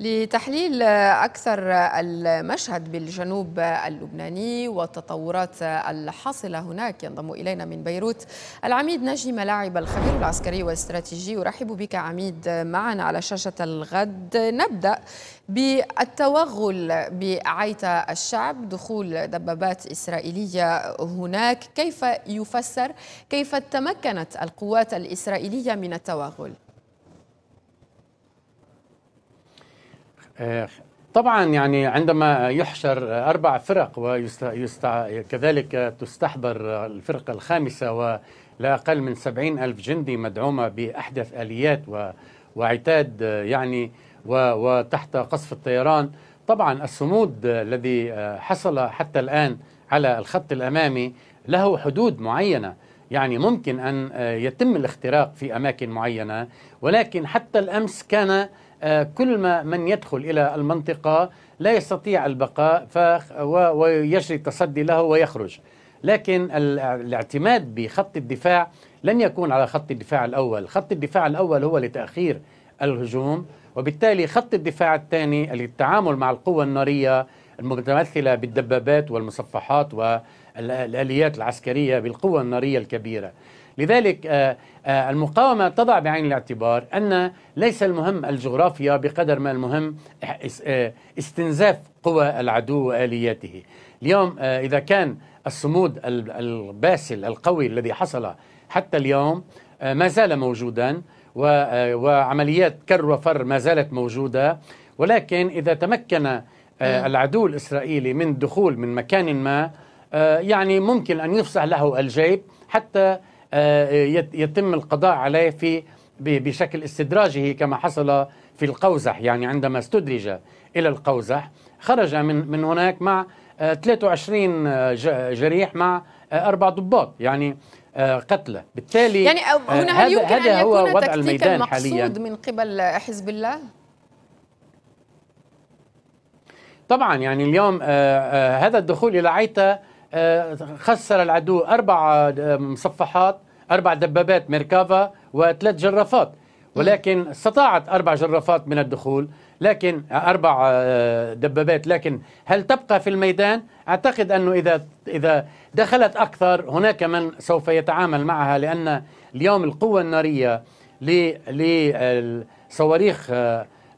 لتحليل أكثر المشهد بالجنوب اللبناني والتطورات الحاصلة هناك ينضم إلينا من بيروت العميد ناجي ملاعب الخبير العسكري والاستراتيجي أرحب بك عميد معنا على شاشة الغد نبدأ بالتوغل بعيت الشعب دخول دبابات إسرائيلية هناك كيف يفسر كيف تمكنت القوات الإسرائيلية من التوغل؟ آه، طبعا يعني عندما يحشر أربع فرق وكذلك تستحضر الفرقة الخامسة ولا أقل من سبعين ألف جندي مدعومة بأحدث آليات وعتاد يعني وتحت قصف الطيران طبعا الصمود الذي حصل حتى الآن على الخط الأمامي له حدود معينة يعني ممكن أن يتم الاختراق في أماكن معينة ولكن حتى الأمس كان آه، كل ما من يدخل إلى المنطقة لا يستطيع البقاء ويجري التصدي له ويخرج لكن الاعتماد بخط الدفاع لن يكون على خط الدفاع الأول خط الدفاع الأول هو لتأخير الهجوم وبالتالي خط الدفاع الثاني للتعامل مع القوة النارية المتمثلة بالدبابات والمصفحات والآليات العسكرية بالقوة النارية الكبيرة لذلك آه، آه، المقاومة تضع بعين الاعتبار أن ليس المهم الجغرافيا بقدر ما المهم آه، استنزاف قوى العدو وآلياته اليوم إذا كان الصمود الباسل القوي الذي حصل حتى اليوم ما زال موجودا وعمليات كر وفر ما زالت موجودة ولكن إذا تمكن العدو الإسرائيلي من الدخول من مكان ما يعني ممكن أن يفسح له الجيب حتى آه، يتم القضاء عليه في بشكل استدراجه كما حصل في القوزح يعني عندما استدرج إلى القوزح خرج من من هناك مع 23 آه، آه، جريح مع أربع ضباط يعني قتلى بالتالي يعني هنا هل يمكن هذا أن هو وضع الميدان حاليا من قبل حزب الله طبعا يعني اليوم هذا الدخول الى عيتا آه، خسر العدو أربع آه، مصفحات أربع دبابات ميركافا وثلاث جرافات ولكن استطاعت أربع جرافات من الدخول لكن آه، أربع دبابات لكن هل تبقى في الميدان؟ أعتقد أنه إذا إذا دخلت أكثر هناك من سوف يتعامل معها لأن اليوم القوة النارية لصواريخ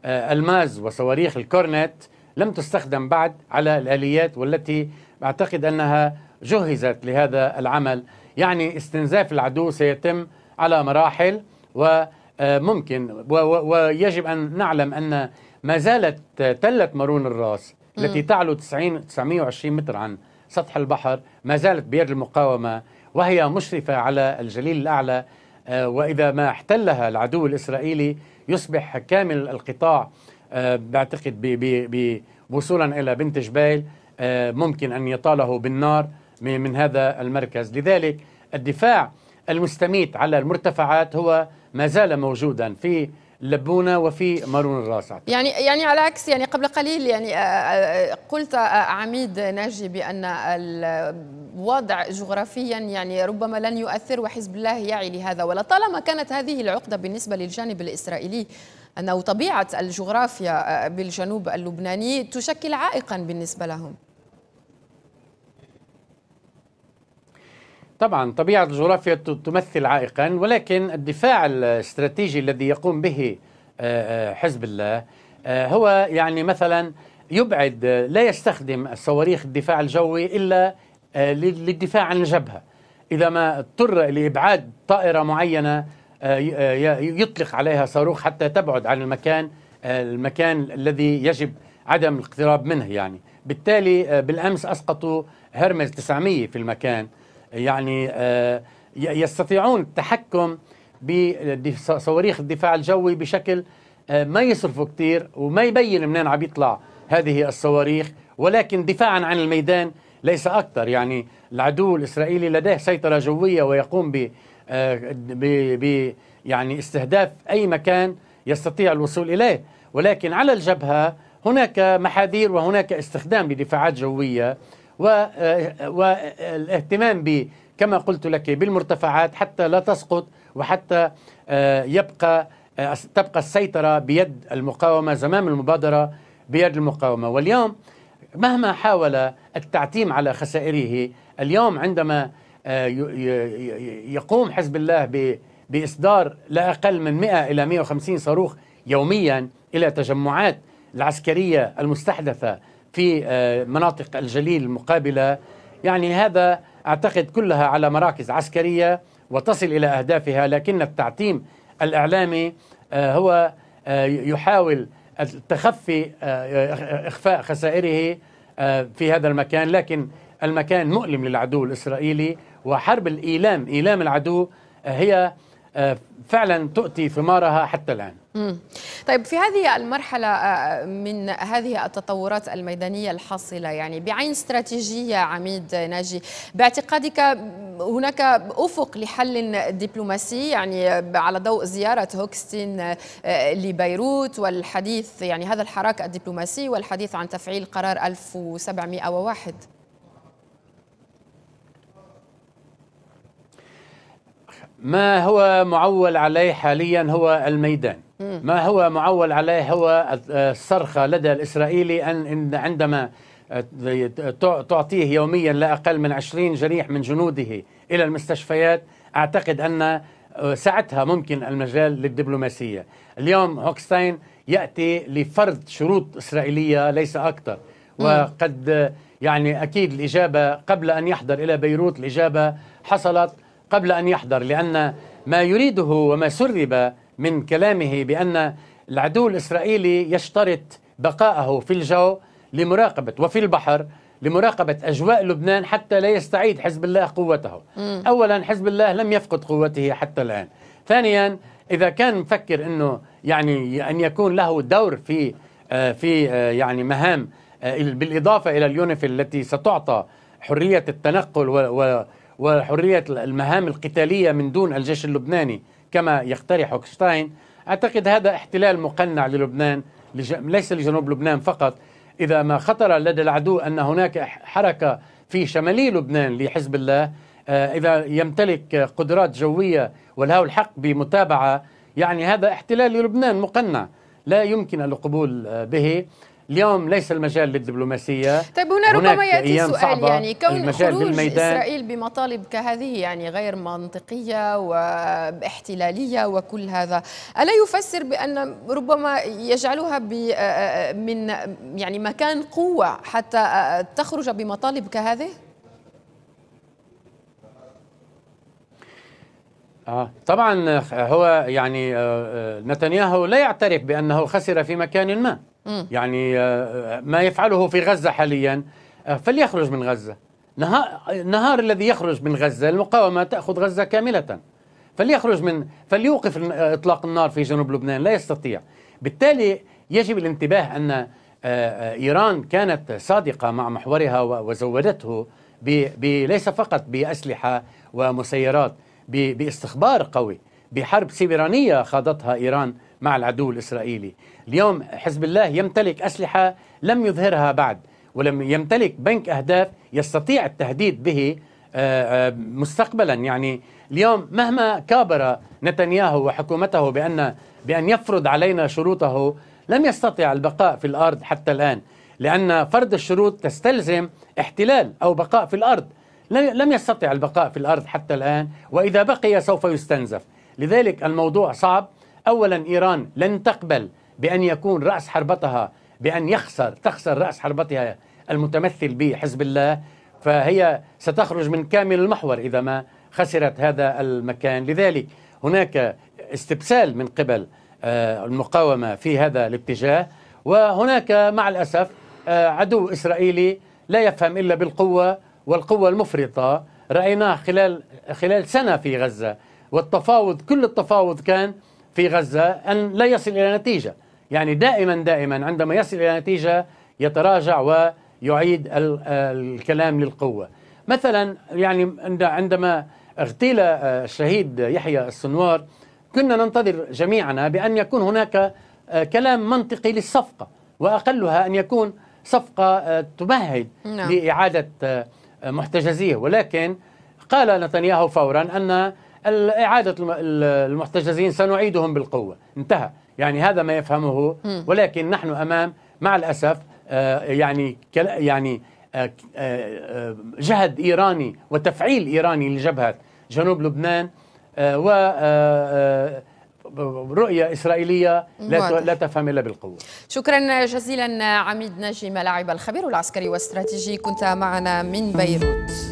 الماز وصواريخ الكورنت لم تستخدم بعد على الآليات والتي أعتقد أنها جهزت لهذا العمل يعني استنزاف العدو سيتم على مراحل وممكن ويجب أن نعلم أن ما زالت تلة مارون الراس التي تعلو 90 920 متر عن سطح البحر ما زالت بيد المقاومة وهي مشرفة على الجليل الأعلى آه، وإذا ما احتلها العدو الإسرائيلي يصبح كامل القطاع آه، بعتقد بوصولا إلى بنت جبيل آه، ممكن أن يطاله بالنار من هذا المركز لذلك الدفاع المستميت على المرتفعات هو ما زال موجودا في لبونه وفي مارون الراسع يعني يعني على عكس يعني قبل قليل يعني آه، آه، قلت عميد ناجي بان الوضع جغرافيا يعني ربما لن يؤثر وحزب الله يعي لهذا ولطالما كانت هذه العقده بالنسبه للجانب الاسرائيلي انه طبيعه الجغرافيا بالجنوب اللبناني تشكل عائقا بالنسبه لهم طبعا طبيعة الجغرافيا تمثل عائقا ولكن الدفاع الاستراتيجي الذي يقوم به آه، آه، حزب الله آه، هو يعني مثلا يبعد لا يستخدم الصواريخ الدفاع الجوي إلا للدفاع عن الجبهة إذا ما اضطر لإبعاد طائرة معينة يطلق عليها صاروخ حتى تبعد عن المكان المكان الذي يجب عدم الاقتراب منه يعني بالتالي بالأمس أسقطوا هرمز 900 في المكان يعني آه، يستطيعون التحكم بصواريخ الدفاع الجوي بشكل آه، ما يصرفوا كثير وما يبين منين عم يطلع هذه الصواريخ ولكن دفاعا عن الميدان ليس أكثر يعني العدو الإسرائيلي لديه سيطرة جوية ويقوم آه، ب ب يعني استهداف أي مكان يستطيع الوصول إليه ولكن على الجبهة هناك محاذير وهناك استخدام لدفاعات جوية آه، آه، والاهتمام ب كما قلت لك بالمرتفعات حتى لا تسقط وحتى آه، يبقى تبقى السيطرة بيد المقاومة زمام المبادرة بيد المقاومة واليوم مهما حاول التعتيم على خسائره اليوم عندما يقوم حزب الله بإصدار لا أقل من 100 إلى 150 صاروخ يوميا إلى تجمعات العسكرية المستحدثة في آه، مناطق الجليل المقابلة يعني هذا أعتقد كلها على مراكز عسكرية وتصل إلى أهدافها لكن التعتيم الإعلامي آه، هو آه، يحاول التخفي إخفاء خسائره في هذا المكان لكن المكان مؤلم للعدو الإسرائيلي وحرب الإيلام إيلام العدو هي آه، فعلا تؤتي ثمارها حتى الآن مم. طيب في هذه المرحلة آه، من هذه التطورات الميدانية الحاصلة يعني بعين استراتيجية عميد ناجي باعتقادك هناك أفق لحل دبلوماسي يعني على ضوء زيارة هوكستين آه، لبيروت والحديث يعني هذا الحراك الدبلوماسي والحديث عن تفعيل قرار 1701 ما هو معول عليه حاليا هو الميدان ما هو معول عليه هو الصرخة لدى الإسرائيلي أن عندما تعطيه يوميا لا أقل من 20 جريح من جنوده إلى المستشفيات أعتقد أن ساعتها ممكن المجال للدبلوماسية اليوم هوكستاين يأتي لفرض شروط إسرائيلية ليس أكثر وقد يعني أكيد الإجابة قبل أن يحضر إلى بيروت الإجابة حصلت قبل أن يحضر لأن ما يريده وما سرب من كلامه بأن العدو الإسرائيلي يشترط بقائه في الجو لمراقبة وفي البحر لمراقبة أجواء لبنان حتى لا يستعيد حزب الله قوته م. أولا حزب الله لم يفقد قوته حتى الآن ثانيا إذا كان مفكر أنه يعني أن يكون له دور في آه، في آه، يعني مهام آه، بالإضافة إلى اليونيفيل التي ستعطى حرية التنقل و وحرية المهام القتالية من دون الجيش اللبناني كما يقترح هوكشتاين أعتقد هذا احتلال مقنع للبنان ليس لجنوب لبنان فقط إذا ما خطر لدى العدو أن هناك حركة في شمالي لبنان لحزب الله آه، إذا يمتلك قدرات جوية وله الحق بمتابعة يعني هذا احتلال للبنان مقنع لا يمكن القبول آه، به اليوم ليس المجال للدبلوماسيه طيب هنا ربما ياتي سؤال يعني كون خروج للميدان. اسرائيل بمطالب كهذه يعني غير منطقيه واحتلاليه وكل هذا الا يفسر بان ربما يجعلها من يعني مكان قوه حتى تخرج بمطالب كهذه آه طبعا آه، هو يعني آه، آه، نتنياهو لا يعترف بانه خسر في مكان ما يعني آه، ما يفعله في غزة حاليا آه، فليخرج من غزة نهار الذي يخرج من غزة المقاومة تأخذ غزة كاملة فليخرج من فليوقف آه، إطلاق النار في جنوب لبنان لا يستطيع بالتالي يجب الانتباه أن إيران كانت صادقة مع محورها وزودته ليس فقط بأسلحة ومسيرات باستخبار قوي بحرب سيبرانية خاضتها إيران مع العدو الإسرائيلي اليوم حزب الله يمتلك أسلحة لم يظهرها بعد ولم يمتلك بنك أهداف يستطيع التهديد به آه، آه، مستقبلا يعني اليوم مهما كابر نتنياهو وحكومته بأن بأن يفرض علينا شروطه لم يستطع البقاء في الأرض حتى الآن لأن فرض الشروط تستلزم احتلال أو بقاء في الأرض لم يستطع البقاء في الأرض حتى الآن وإذا بقي سوف يستنزف لذلك الموضوع صعب أولا إيران لن تقبل بأن يكون رأس حربتها بأن يخسر تخسر رأس حربتها المتمثل بحزب الله فهي ستخرج من كامل المحور إذا ما خسرت هذا المكان لذلك هناك استبسال من قبل آه، المقاومة في هذا الاتجاه وهناك مع الأسف آه، عدو إسرائيلي لا يفهم إلا بالقوة والقوة المفرطة رأيناه خلال خلال سنة في غزة والتفاوض كل التفاوض كان في غزة أن لا يصل إلى نتيجة يعني دائما دائما عندما يصل إلى نتيجة يتراجع ويعيد الكلام للقوة مثلا يعني عندما اغتيل آه، الشهيد يحيى السنوار كنا ننتظر جميعنا بأن يكون هناك آه، كلام منطقي للصفقة وأقلها أن يكون صفقة آه، تمهد نعم. لإعادة محتجزيه ولكن قال نتنياهو فورا أن إعادة المحتجزين سنعيدهم بالقوة انتهى يعني هذا ما يفهمه ولكن نحن أمام مع الأسف آه، يعني يعني آه، آه، جهد إيراني وتفعيل إيراني لجبهة جنوب لبنان و رؤية إسرائيلية لا لا تفهم إلا بالقوة شكرا جزيلا عميد نجم لاعب الخبير العسكري والاستراتيجي كنت معنا من بيروت